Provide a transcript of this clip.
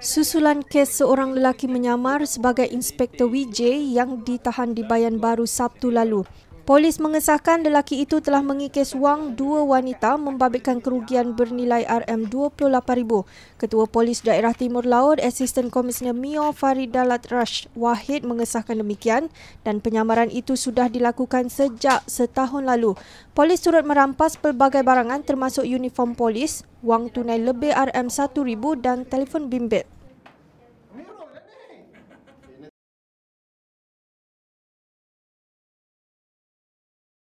Susulan kes seorang lelaki menyamar sebagai Inspektor Wijay yang ditahan di Bayan Baru Sabtu lalu. Polis mengesahkan lelaki itu telah mengikis wang dua wanita membabitkan kerugian bernilai RM28,000. Ketua Polis Daerah Timur Laut, Assistant Commissioner Mio Faridalat Rash Wahid mengesahkan demikian dan penyamaran itu sudah dilakukan sejak setahun lalu. Polis turut merampas pelbagai barangan termasuk uniform polis, wang tunai lebih RM1,000 dan telefon bimbit.